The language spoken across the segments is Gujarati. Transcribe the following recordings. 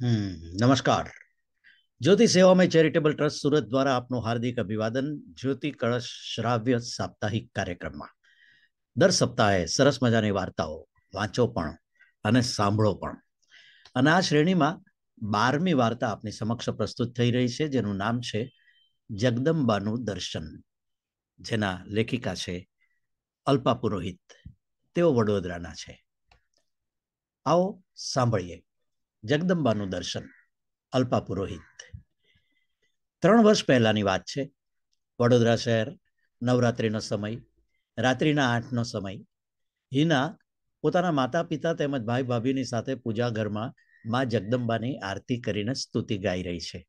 નમસ્કાર જ્યોતિ સેવામય ચેરિટેબલ ટ્રસ્ટ સુરત દ્વારા આપનું હાર્દિક અભિવાદન જ્યોતિ કળશ શ્રાવ્ય સાપ્તાહિક કાર્યક્રમમાં દર સપ્તાહે સરસ મજાની વાર્તાઓ વાંચો પણ અને સાંભળો પણ અને આ શ્રેણીમાં બારમી વાર્તા આપની સમક્ષ પ્રસ્તુત થઈ રહી છે જેનું નામ છે જગદંબાનું દર્શન જેના લેખિકા છે અલ્પા પુરોહિત તેઓ વડોદરાના છે આવો સાંભળીએ જગદંબાનું દર્શન અલ્પા પુરોહિત ત્રણ વર્ષ પહેલાંની વાત છે વડોદરા શહેર નવરાત્રિનો સમય રાત્રિના આઠનો સમય હિના પોતાના માતા પિતા તેમજ ભાઈ ભાભીની સાથે પૂજા ઘરમાં મા જગદંબાની આરતી કરીને સ્તુતિ ગાઈ રહી છે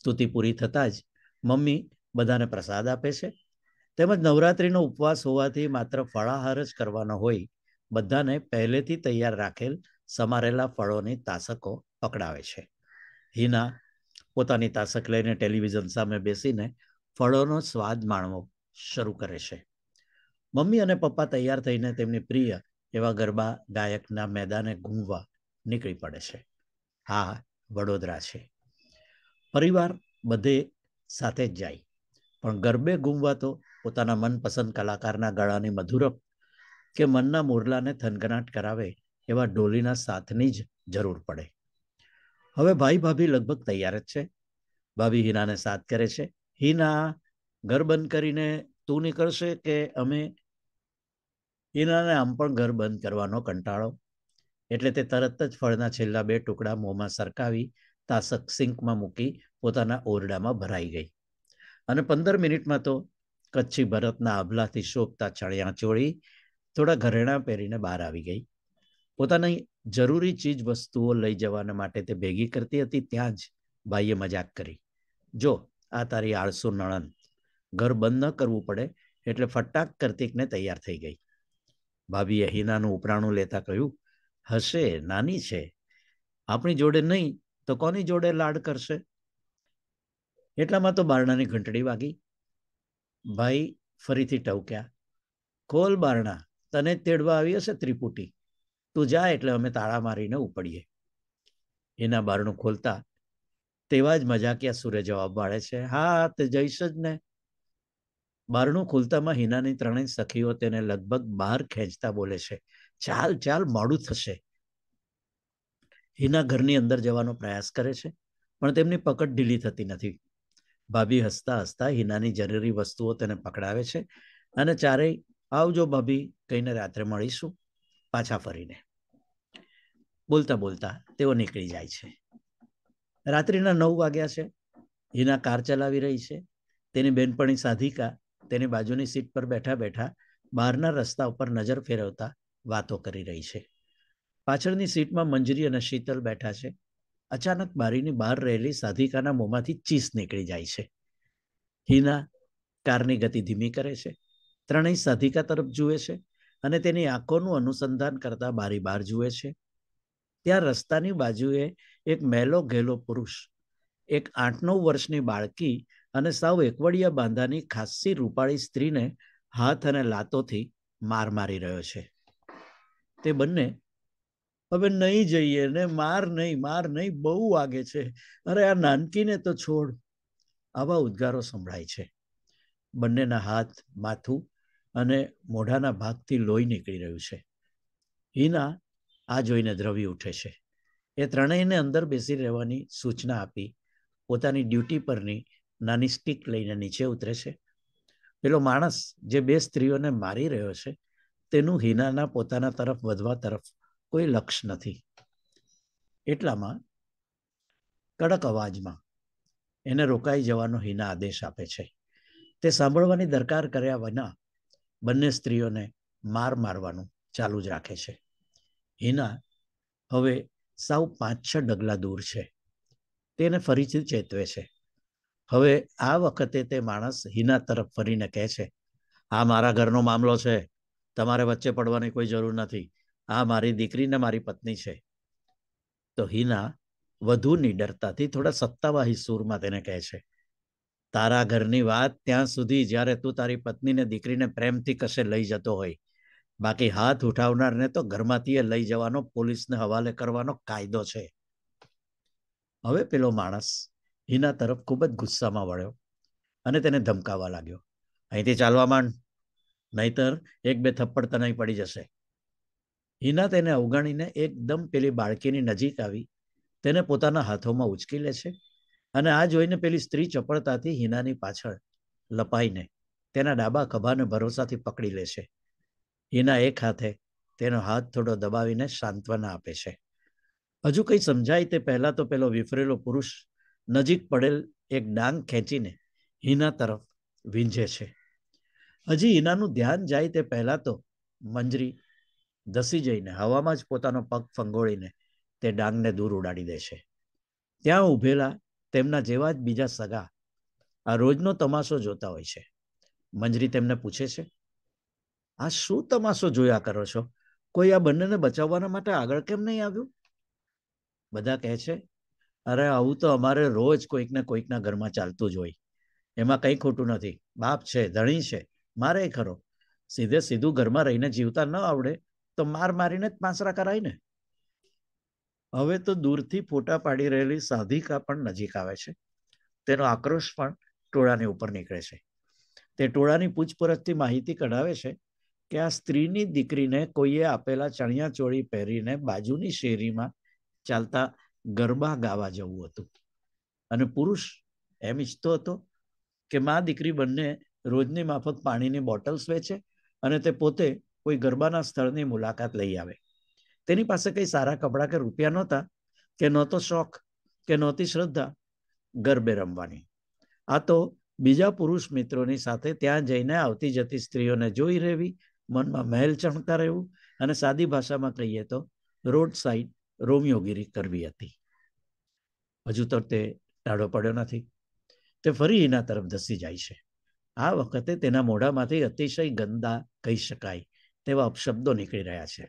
સ્તુતિ પૂરી થતાં જ મમ્મી બધાને પ્રસાદ આપે છે તેમજ નવરાત્રિનો ઉપવાસ હોવાથી માત્ર ફળાહાર જ કરવાનો હોય બધાને પહેલેથી તૈયાર રાખેલ સમારેલા ફળોની તાસકો પકડાવે છે હિના પોતાની તાસક લઈને ટેલિવિઝન સામે બેસીને ફળોનો સ્વાદ માણવો શરૂ કરે છે મમ્મી અને પપ્પા તૈયાર થઈને તેમની પ્રિય એવા ગરબા ગાયકના મેદાને ઘૂમવા નીકળી પડે છે હા વડોદરા છે પરિવાર બધે સાથે જ જાય પણ ગરબે ઘૂમવા તો પોતાના મનપસંદ કલાકારના ગળાની મધુરક કે મનના મોરલાને થનગનાટ કરાવે એવા ડોલીના સાથની જ જરૂર પડે હવે ભાઈ ભાભી લગભગ તૈયાર જ છે ભાભી હિનાને સાથ કરે છે હિના ઘર બંધ કરીને તું નીકળશે કે અમે હિનાને આમ પણ ઘર બંધ કરવાનો કંટાળો એટલે તે તરત જ ફળના છેલ્લા બે ટુકડા મોંમાં સરકાવી તાસક સિંકમાં મૂકી પોતાના ઓરડામાં ભરાઈ ગઈ અને પંદર મિનિટમાં તો કચ્છી ભરતના આભલાથી શોભતા ચણિયા ચોળી થોડા ઘરેણા પહેરીને બહાર આવી ગઈ પોતાની જરૂરી ચીજ વસ્તુઓ લઈ જવાના માટે તે ભેગી કરતી હતી ત્યાં જ ભાઈએ મજાક કરી જો આ તારી આળસુ નણન ઘર બંધ ન કરવું પડે એટલે ફટાક કાર્તિકને તૈયાર થઈ ગઈ ભાભીએ હિનાનું ઉપરાણું લેતા કહ્યું હશે નાની છે આપણી જોડે નહીં તો કોની જોડે લાડ કરશે એટલામાં તો બારણાની ઘંટડી વાગી ભાઈ ફરીથી ટવક્યા ખોલ બારણા તને તેડવા આવી હશે ત્રિપુટી તું જા એટલે અમે તાળા મારીને ઉપડીએ એના બારણું ખોલતા તેવા જ મજાકિયા સુરે જવાબ વાળે છે હા તે જઈશ જ ને બારણું ખોલતામાં હિનાની ત્રણેય સખીઓ તેને લગભગ બહાર ખેંચતા બોલે છે ચાલ ચાલ મોડું થશે હિના ઘરની અંદર જવાનો પ્રયાસ કરે છે પણ તેમની પકડ ઢીલી થતી નથી ભાભી હસતા હસતા હિનાની જરૂરી વસ્તુઓ તેને પકડાવે છે અને ચારેય આવજો ભાભી કહીને રાત્રે મળીશું પાછા ફરીને બોલતા બોલતા તેઓ નીકળી જાય છે રાત્રિના નવ વાગ્યા છે હિના કાર ચલાવી રહી છે તેની બેનપણી સાધિકા તેની બાજુની સીટ પર બેઠા બેઠા બહારના રસ્તા ઉપર નજર ફેરવતા વાતો કરી રહી છે પાછળની સીટમાં મંજરી અને શીતલ બેઠા છે અચાનક બારીની બહાર રહેલી સાધિકાના મોંમાંથી ચીસ નીકળી જાય છે હિના કારની ગતિ ધીમી કરે છે ત્રણેય સાધિકા તરફ જુએ છે અને તેની આંખોનું અનુસંધાન કરતા બારી બહાર જુએ છે ત્યાં રસ્તાની બાજુએ એક મેલો ગેલો પુરુષ એક આઠ નવ વર્ષની બાળકી અને સાવ એકવડિયા બાંધાની ખાસ્સી રૂપાળી સ્ત્રીને હાથ અને લાતોથી માર મારી રહ્યો છે તે બંને હવે નહીં જઈએ ને માર નહીં માર નહીં બહુ વાગે છે અરે આ નાનકીને તો છોડ આવા ઉદ્ગારો સંભળાય છે બંનેના હાથ માથું અને મોઢાના ભાગથી લોહી નીકળી રહ્યું છે હિના આ જોઈને દ્રવી ઉઠે છે એ ત્રણેયને અંદર બેસી રહેવાની સૂચના આપી પોતાની ડ્યુટી પરની નાની સ્ટીક લઈને નીચે ઉતરે છે પેલો માણસ જે બે સ્ત્રીઓને મારી રહ્યો છે તેનું હિનાના પોતાના તરફ વધવા તરફ કોઈ લક્ષ્ય નથી એટલામાં કડક અવાજમાં એને રોકાઈ જવાનો હિના આદેશ આપે છે તે સાંભળવાની દરકાર કર્યા વિના બંને સ્ત્રીઓને માર મારવાનું ચાલુ જ રાખે છે હિના હવે સાવ પાંચ છ ડગલા દૂર છે તેને ફરીથી ચેતવે છે હવે આ વખતે તે માણસ હિના તરફ ફરીને કહે છે આ મારા ઘરનો મામલો છે તમારે વચ્ચે પડવાની કોઈ જરૂર નથી આ મારી દીકરીને મારી પત્ની છે તો હિના વધુ નિડરતાથી થોડા સત્તાવાહી સૂરમાં તેને કહે છે તારા ઘરની વાત ત્યાં સુધી જ્યારે તું તારી પત્નીને દીકરીને પ્રેમથી કશે લઈ જતો હોય બાકી હાથ ઉઠાવનારને તો ઘરમાંથી લઈ જવાનો પોલીસને હવાલે કરવાનો કાયદો છે હવે પેલો માણસ હિના તરફ ખૂબ જ ગુસ્સામાં વળ્યો અને તેને ધમકાવા લાગ્યો અહીંથી ચાલવા માંડ નહીતર એક બે થપ્પડ તનાઈ પડી જશે હિના તેને અવગણીને એકદમ પેલી બાળકીની નજીક આવી તેને પોતાના હાથોમાં ઉચકી લે છે અને આ જોઈને પેલી સ્ત્રી ચપળતાથી હિનાની પાછળ લપાઈને તેના ડાબા ખભાને ભરોસાથી પકડી લે છે એના એક હાથે તેનો હાથ થોડો દબાવીને સાંત્વના આપે છે હજુ કંઈ સમજાય તે પહેલાં તો પેલો વિફરેલો પુરુષ નજીક પડેલ એક ડાંગ ખેંચીને હિના તરફ વીંઝે છે હજી હિનાનું ધ્યાન જાય તે પહેલાં તો મંજરી ધસી જઈને હવામાં જ પોતાનો પગ ફંગોળીને તે ડાંગને દૂર ઉડાડી દે છે ત્યાં ઊભેલા તેમના જેવા જ બીજા સગા આ રોજનો તમાશો જોતા હોય છે મંજરી તેમને પૂછે છે આ શું તમાશો જોયા કરો છો કોઈ આ બંનેને બચાવવાના માટે આગળ કેમ નહીં આવ્યું બધા કહે છે અરે આવું તો અમારે રોજ કોઈકને કોઈકના ઘરમાં ચાલતું જ હોય એમાં કંઈ ખોટું નથી બાપ છે ધણી છે મારે ખરો સીધે સીધું ઘરમાં રહીને જીવતા ન આવડે તો માર મારીને જ પાસરા કરાય ને હવે તો દૂરથી ફોટા પાડી રહેલી સાધિકા પણ નજીક આવે છે તેનો આક્રોશ પણ ટોળાની ઉપર નીકળે છે તે ટોળાની પૂછપરછથી માહિતી કઢાવે છે કે આ સ્ત્રીની દીકરીને કોઈએ આપેલા ચણિયા ચોળી પહેરીને બાજુની શેરીમાં ચાલતા ગરબા ગાવા જવું હતું અને પુરુષ એમ ઈચ્છતો હતો કે મા દીકરી બંને રોજની માફક પાણીની બોટલ્સ વેચે અને તે પોતે કોઈ ગરબાના સ્થળની મુલાકાત લઈ આવે તેની પાસે કંઈ સારા કપડાં કે રૂપિયા નહોતા કે નહોતો શોખ કે નહોતી શ્રદ્ધા ગરબે રમવાની આ તો બીજા પુરુષ મિત્રોની સાથે ત્યાં જઈને આવતી જતી સ્ત્રીઓને જોઈ રહેવી મનમાં મહેલ ચણતા રહેવું અને સાદી ભાષામાં કહીએ તો રોડ સાઈડ રોમિયોગીરી કરવી હતી હજુ તો તે ટાળો પડ્યો નથી તે ફરી એના તરફ ધસી જાય છે આ વખતે તેના મોઢામાંથી અતિશય ગંદા કહી શકાય તેવા અપશબ્દો નીકળી રહ્યા છે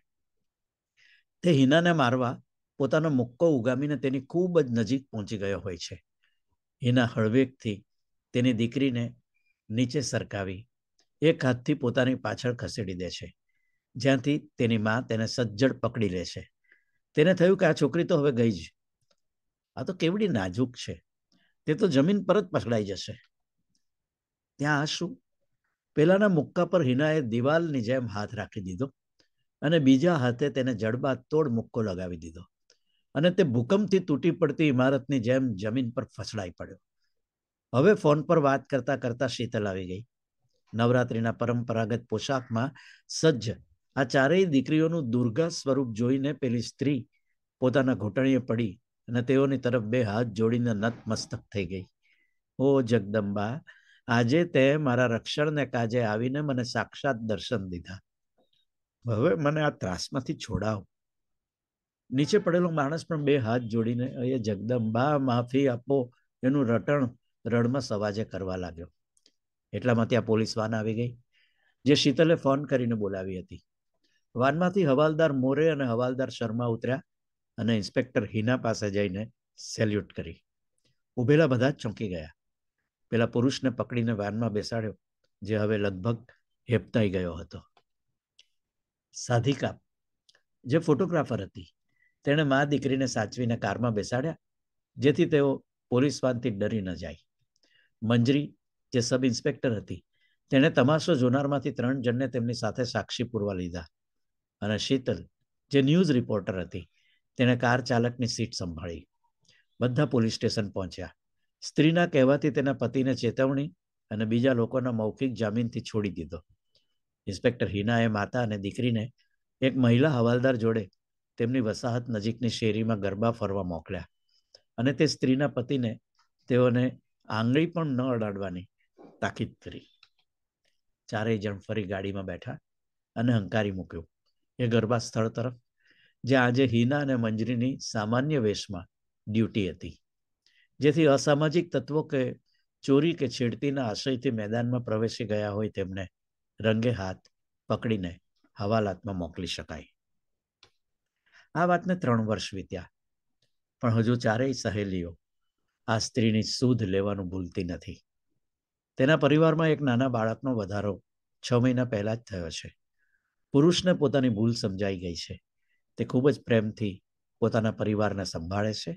તે હિનાને મારવા પોતાનો મુક્કો ઉગામીને તેની ખૂબ જ નજીક પહોંચી ગયો હોય છે હિના હળવેકથી તેની દીકરીને નીચે સરકાવી એક હાથથી પોતાની પાછળ ખસેડી દે છે જ્યાંથી તેની માં તેને સજ્જડ પકડી લે છે તેને થયું કે આ છોકરી તો હવે ગઈ જ આ તો કેવડી નાજુક છે તે તો જમીન પર જ પકડાઈ જશે ત્યાં આ શું પહેલાના મુક્કા પર હિનાએ દિવાલની જેમ હાથ રાખી દીધો અને બીજા હાથે તેને જડબા તોડ મુક્કો લગાવી દીધો અને તે ભૂકંપથી તૂટી પડતી ઇમારતની જેમ જમીન પર ફસડાઈ પડ્યો હવે ફોન પર વાત કરતા કરતા શીતલ આવી ગઈ નવરાત્રિના પરંપરાગત પોશાકમાં સજ્જ આ ચારેય દીકરીઓનું દુર્ગા સ્વરૂપ જોઈને પેલી સ્ત્રી પોતાના ઘૂંટણીએ પડી અને તેઓની તરફ બે હાથ જોડીને નતમસ્તક થઈ ગઈ ઓ જગદંબા આજે તે મારા રક્ષણને કાજે આવીને મને સાક્ષાત દર્શન દીધા હવે મને આ ત્રાસમાંથી છોડાવો નીચે પડેલો માણસ પણ બે હાથ જોડીને અહીંયા જગદંબા માફી આપો એનું રટણ રણમાં સવાજે કરવા લાગ્યો એટલામાં ત્યાં પોલીસ વાન આવી ગઈ જે શીતલે ફોન કરીને બોલાવી હતી વાનમાંથી હવાલદાર મોરે અને હવાલદાર શર્મા ઉતર્યા અને ઇન્સ્પેક્ટર હિના પાસે જઈને સેલ્યુટ કરી ઉભેલા બધા જ ચોંકી ગયા પેલા પુરુષને પકડીને વાનમાં બેસાડ્યો જે હવે લગભગ હેપતાઈ ગયો હતો સાધિકા જે ફોટોગ્રાફર હતી તેણે મા દીકરીને સાચવીને કારમાં બેસાડ્યા જેથી તેઓ પોલીસ વાનથી ડરી ન જાય મંજરી જે સબ ઇન્સ્પેક્ટર હતી તેણે તમાશો જોનારમાંથી ત્રણ જણને તેમની સાથે સાક્ષી પૂરવા લીધા અને શીતલ જે ન્યૂઝ રિપોર્ટર હતી તેણે કાર ચાલકની સીટ સંભાળી બધા પોલીસ સ્ટેશન પહોંચ્યા સ્ત્રીના કહેવાથી તેના પતિને ચેતવણી અને બીજા લોકોના મૌખિક જામીનથી છોડી દીધો ઇન્સ્પેક્ટર હિનાએ માતા અને દીકરીને એક મહિલા હવાલદાર જોડે તેમની વસાહત નજીકની શેરીમાં ગરબા ફરવા મોકલ્યા અને તે સ્ત્રીના પતિને તેઓને આંગળી પણ ન અડાડવાની તાકીદ કરી ચારેય જણ ફરી ગાડીમાં બેઠા અને હંકારી મૂક્યો એ ગરબા સ્થળ તરફ જે આજે હિના અને મંજરીની સામાન્ય વેશમાં ડ્યુટી હતી જેથી અસામાજિક તત્વો કે ચોરી કે છેડતીના આશયથી મેદાનમાં પ્રવેશી ગયા હોય તેમને રંગે હાથ પકડીને હવાલાતમાં મોકલી શકાય આ વાતને ત્રણ વર્ષ વીત્યા પણ હજુ ચારેય સહેલીઓ આ સ્ત્રીની સૂધ લેવાનું ભૂલતી નથી તેના પરિવારમાં એક નાના બાળકનો વધારો છ મહિના પહેલાં જ થયો છે પુરુષને પોતાની ભૂલ સમજાઈ ગઈ છે તે ખૂબ જ પ્રેમથી પોતાના પરિવારને સંભાળે છે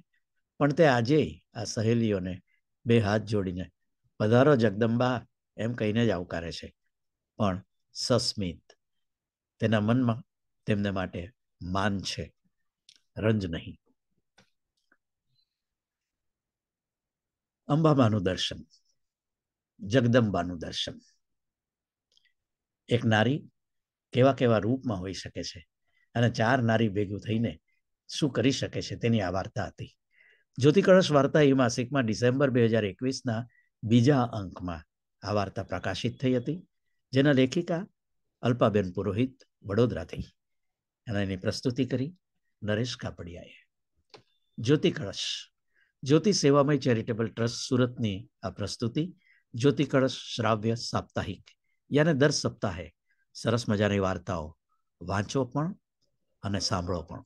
પણ તે આજે આ સહેલીઓને બે હાથ જોડીને પધારો જગદંબા એમ કહીને જ આવકારે છે પણ સસ્મિત તેના મનમાં તેમને માટે માન છે રંજ નહીં અંબામાનું દર્શન જગદંબાનું દર્શન એક નારી કેવા કેવા રૂપમાં હોઈ શકે છે અને ચાર નારી ભેગું થઈને શું કરી શકે છે તેની આ વાર્તા હતી જ્યોતિ કળશ વાર્તા એ માસિકમાં ડિસેમ્બર બે હજાર એકવીસના બીજા અંકમાં આ વાર્તા પ્રકાશિત થઈ હતી જેના લેખિકા અલ્પાબેન પુરોહિત વડોદરાથી અને એની પ્રસ્તુતિ કરી નરેશ કાપડિયાએ જ્યોતિ કળશ જ્યોતિ સેવામય ચેરિટેબલ ટ્રસ્ટ સુરતની આ પ્રસ્તુતિ જ્યોતિ કળશ શ્રાવ્ય સાપ્તાહિક યાને દર સપ્તાહે સરસ મજાની વાર્તાઓ વાંચો પણ અને સાંભળો પણ